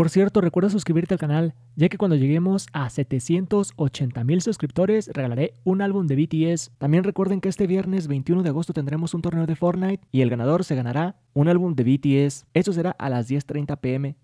Por cierto, recuerda suscribirte al canal, ya que cuando lleguemos a 780 mil suscriptores regalaré un álbum de BTS. También recuerden que este viernes 21 de agosto tendremos un torneo de Fortnite y el ganador se ganará un álbum de BTS. Eso será a las 10.30 pm.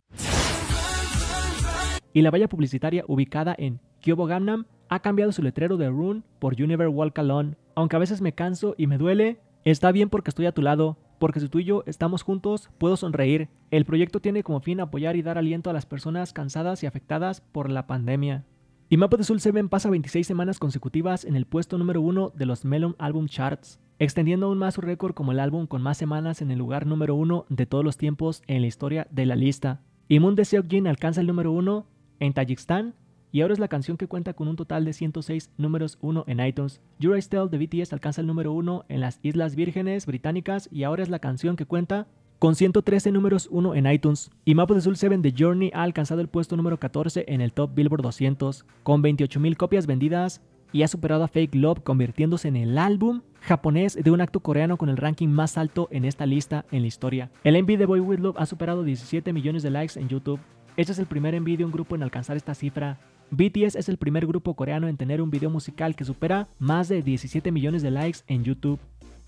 Y la valla publicitaria ubicada en Kyobo Gangnam ha cambiado su letrero de Rune por Univer Walk Alone. Aunque a veces me canso y me duele, está bien porque estoy a tu lado porque si tú y yo estamos juntos, puedo sonreír. El proyecto tiene como fin apoyar y dar aliento a las personas cansadas y afectadas por la pandemia. Y Mapa de Soul 7 pasa 26 semanas consecutivas en el puesto número 1 de los Melon Album Charts, extendiendo aún más su récord como el álbum con más semanas en el lugar número 1 de todos los tiempos en la historia de la lista. Y Moon de Seokjin alcanza el número 1 en Tayikistán y ahora es la canción que cuenta con un total de 106 números 1 en iTunes. Your Stealth de BTS alcanza el número 1 en las Islas Vírgenes Británicas y ahora es la canción que cuenta con 113 números 1 en iTunes. Y Map of the Soul 7 de Journey ha alcanzado el puesto número 14 en el Top Billboard 200, con 28.000 copias vendidas y ha superado a Fake Love convirtiéndose en el álbum japonés de un acto coreano con el ranking más alto en esta lista en la historia. El MV de Boy With Love ha superado 17 millones de likes en YouTube. Este es el primer envidio de un grupo en alcanzar esta cifra BTS es el primer grupo coreano en tener un video musical que supera más de 17 millones de likes en YouTube.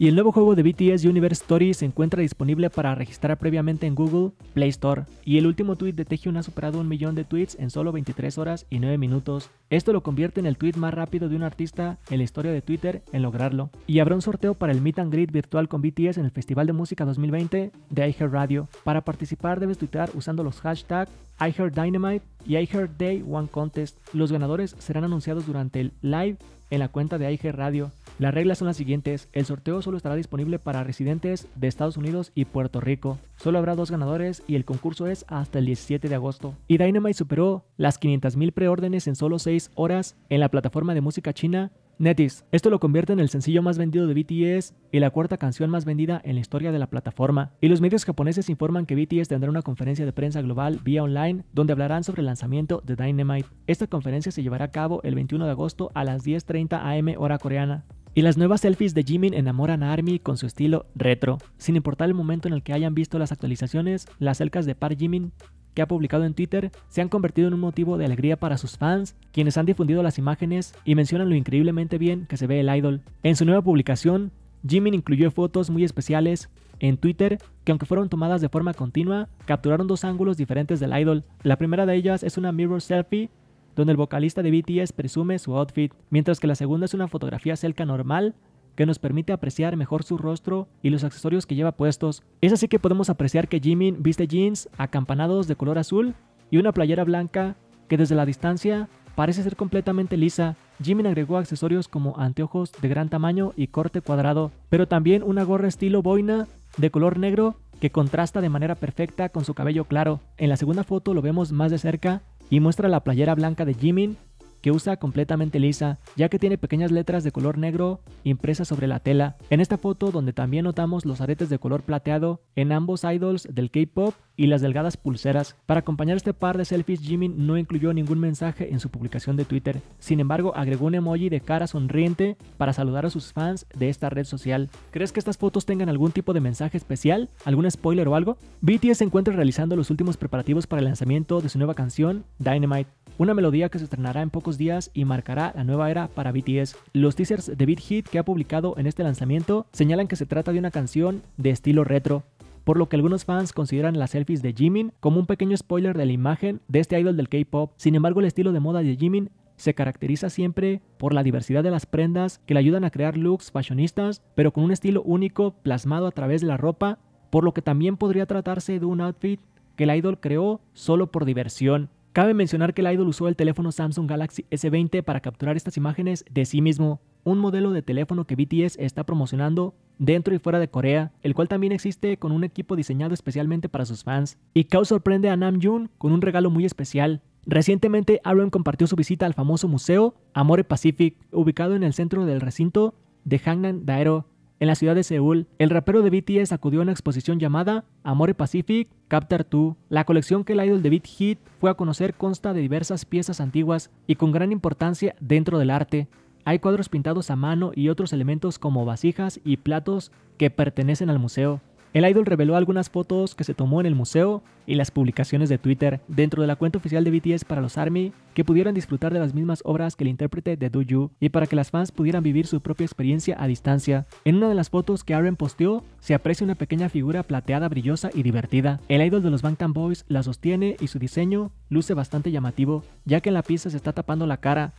Y el nuevo juego de BTS Universe Story se encuentra disponible para registrar previamente en Google Play Store. Y el último tweet de Tejun ha superado un millón de tweets en solo 23 horas y 9 minutos. Esto lo convierte en el tweet más rápido de un artista en la historia de Twitter en lograrlo. Y habrá un sorteo para el Meet and Greet virtual con BTS en el Festival de Música 2020 de iHeartRadio. Para participar debes tuitear usando los hashtags iHeartDynamite y iHeartDay 1 Contest. Los ganadores serán anunciados durante el live en la cuenta de iHeartRadio. Las reglas son las siguientes, el sorteo solo estará disponible para residentes de Estados Unidos y Puerto Rico, solo habrá dos ganadores y el concurso es hasta el 17 de agosto. Y Dynamite superó las 500.000 preórdenes en solo 6 horas en la plataforma de música china Netis. Esto lo convierte en el sencillo más vendido de BTS y la cuarta canción más vendida en la historia de la plataforma. Y los medios japoneses informan que BTS tendrá una conferencia de prensa global vía online donde hablarán sobre el lanzamiento de Dynamite. Esta conferencia se llevará a cabo el 21 de agosto a las 10.30 am hora coreana. Y las nuevas selfies de Jimin enamoran a Army con su estilo retro, sin importar el momento en el que hayan visto las actualizaciones, las cercas de Par Jimin que ha publicado en Twitter se han convertido en un motivo de alegría para sus fans, quienes han difundido las imágenes y mencionan lo increíblemente bien que se ve el idol. En su nueva publicación, Jimin incluyó fotos muy especiales en Twitter que aunque fueron tomadas de forma continua, capturaron dos ángulos diferentes del idol. La primera de ellas es una mirror selfie donde el vocalista de BTS presume su outfit, mientras que la segunda es una fotografía celca normal que nos permite apreciar mejor su rostro y los accesorios que lleva puestos. Es así que podemos apreciar que Jimin viste jeans acampanados de color azul y una playera blanca que desde la distancia parece ser completamente lisa. Jimin agregó accesorios como anteojos de gran tamaño y corte cuadrado, pero también una gorra estilo boina de color negro que contrasta de manera perfecta con su cabello claro. En la segunda foto lo vemos más de cerca y muestra la playera blanca de Jimin que usa completamente lisa, ya que tiene pequeñas letras de color negro impresas sobre la tela. En esta foto, donde también notamos los aretes de color plateado en ambos idols del K-pop, y las delgadas pulseras. Para acompañar este par de selfies, Jimmy no incluyó ningún mensaje en su publicación de Twitter. Sin embargo, agregó un emoji de cara sonriente para saludar a sus fans de esta red social. ¿Crees que estas fotos tengan algún tipo de mensaje especial? ¿Algún spoiler o algo? BTS se encuentra realizando los últimos preparativos para el lanzamiento de su nueva canción, Dynamite una melodía que se estrenará en pocos días y marcará la nueva era para BTS. Los teasers de Beat Hit que ha publicado en este lanzamiento señalan que se trata de una canción de estilo retro, por lo que algunos fans consideran las selfies de Jimin como un pequeño spoiler de la imagen de este idol del K-pop. Sin embargo, el estilo de moda de Jimin se caracteriza siempre por la diversidad de las prendas que le ayudan a crear looks fashionistas, pero con un estilo único plasmado a través de la ropa, por lo que también podría tratarse de un outfit que el idol creó solo por diversión. Cabe mencionar que el idol usó el teléfono Samsung Galaxy S20 para capturar estas imágenes de sí mismo un modelo de teléfono que BTS está promocionando dentro y fuera de Corea, el cual también existe con un equipo diseñado especialmente para sus fans. Y Kao sorprende a Namjoon con un regalo muy especial. Recientemente, Aaron compartió su visita al famoso museo Amore Pacific, ubicado en el centro del recinto de Hangnan Daero, en la ciudad de Seúl, el rapero de BTS acudió a una exposición llamada Amore Pacific captar 2. La colección que el idol de Beat Hit fue a conocer consta de diversas piezas antiguas y con gran importancia dentro del arte. Hay cuadros pintados a mano y otros elementos como vasijas y platos que pertenecen al museo. El idol reveló algunas fotos que se tomó en el museo y las publicaciones de Twitter dentro de la cuenta oficial de BTS para los ARMY que pudieran disfrutar de las mismas obras que el intérprete de Do You y para que las fans pudieran vivir su propia experiencia a distancia. En una de las fotos que Aaron posteó se aprecia una pequeña figura plateada brillosa y divertida. El idol de los Bangtan Boys la sostiene y su diseño luce bastante llamativo ya que en la pieza se está tapando la cara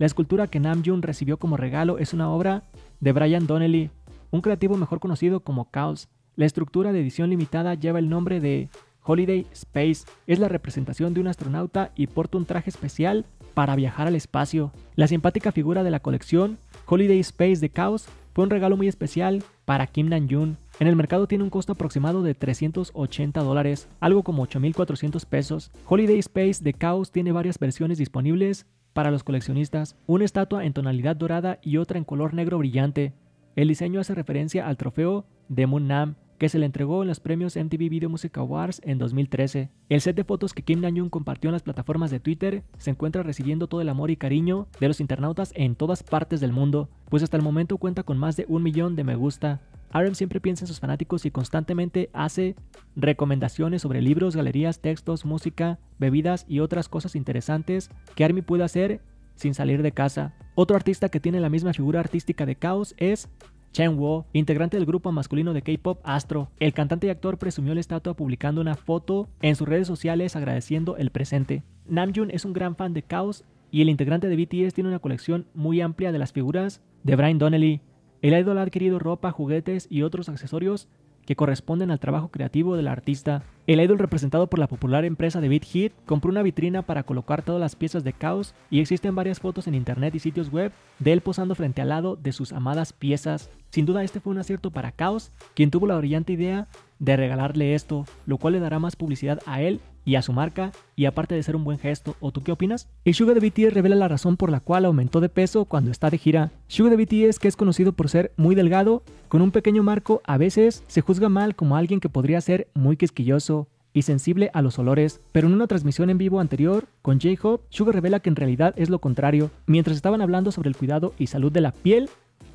la escultura que Nam Namjoon recibió como regalo es una obra de Brian Donnelly, un creativo mejor conocido como Chaos. La estructura de edición limitada lleva el nombre de Holiday Space. Es la representación de un astronauta y porta un traje especial para viajar al espacio. La simpática figura de la colección, Holiday Space de Chaos, fue un regalo muy especial para Kim Namjoon. En el mercado tiene un costo aproximado de 380 dólares, algo como 8.400 pesos. Holiday Space de Chaos tiene varias versiones disponibles para los coleccionistas, una estatua en tonalidad dorada y otra en color negro brillante. El diseño hace referencia al trofeo Moon Nam que se le entregó en los premios MTV Video Music Awards en 2013. El set de fotos que Kim Namjoon compartió en las plataformas de Twitter se encuentra recibiendo todo el amor y cariño de los internautas en todas partes del mundo, pues hasta el momento cuenta con más de un millón de me gusta. Aaron siempre piensa en sus fanáticos y constantemente hace recomendaciones sobre libros, galerías, textos, música, bebidas y otras cosas interesantes que Army puede hacer sin salir de casa. Otro artista que tiene la misma figura artística de Chaos es Chen Wo, integrante del grupo masculino de K-pop Astro. El cantante y actor presumió la estatua publicando una foto en sus redes sociales agradeciendo el presente. Namjoon es un gran fan de Chaos y el integrante de BTS tiene una colección muy amplia de las figuras de Brian Donnelly, el idol ha adquirido ropa, juguetes y otros accesorios que corresponden al trabajo creativo del artista. El idol representado por la popular empresa de Beat Hit compró una vitrina para colocar todas las piezas de caos y existen varias fotos en internet y sitios web de él posando frente al lado de sus amadas piezas. Sin duda este fue un acierto para Chaos, quien tuvo la brillante idea de regalarle esto, lo cual le dará más publicidad a él y a su marca, y aparte de ser un buen gesto, ¿o tú qué opinas? Y Suga de BTS revela la razón por la cual aumentó de peso cuando está de gira. Suga de BTS, que es conocido por ser muy delgado, con un pequeño marco, a veces se juzga mal como alguien que podría ser muy quisquilloso, y sensible a los olores, pero en una transmisión en vivo anterior con J-Hope, Suga revela que en realidad es lo contrario. Mientras estaban hablando sobre el cuidado y salud de la piel,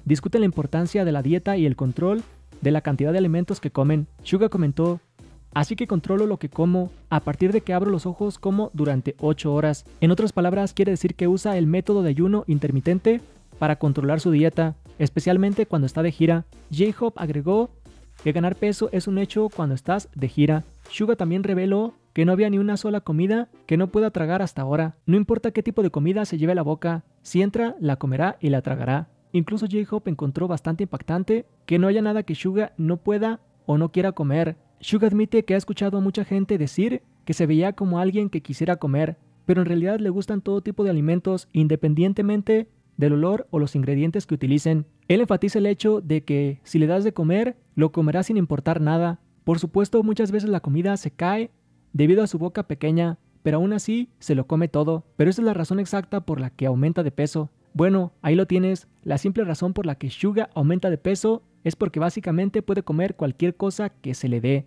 discuten la importancia de la dieta y el control de la cantidad de alimentos que comen. Suga comentó, Así que controlo lo que como a partir de que abro los ojos como durante 8 horas. En otras palabras, quiere decir que usa el método de ayuno intermitente para controlar su dieta, especialmente cuando está de gira. J-Hop agregó que ganar peso es un hecho cuando estás de gira. Suga también reveló que no había ni una sola comida que no pueda tragar hasta ahora. No importa qué tipo de comida se lleve a la boca, si entra, la comerá y la tragará. Incluso j Hop encontró bastante impactante que no haya nada que Suga no pueda o no quiera comer. Shuga admite que ha escuchado a mucha gente decir que se veía como alguien que quisiera comer, pero en realidad le gustan todo tipo de alimentos independientemente del olor o los ingredientes que utilicen. Él enfatiza el hecho de que si le das de comer, lo comerá sin importar nada. Por supuesto, muchas veces la comida se cae debido a su boca pequeña, pero aún así se lo come todo. Pero esa es la razón exacta por la que aumenta de peso. Bueno, ahí lo tienes, la simple razón por la que Suga aumenta de peso es porque básicamente puede comer cualquier cosa que se le dé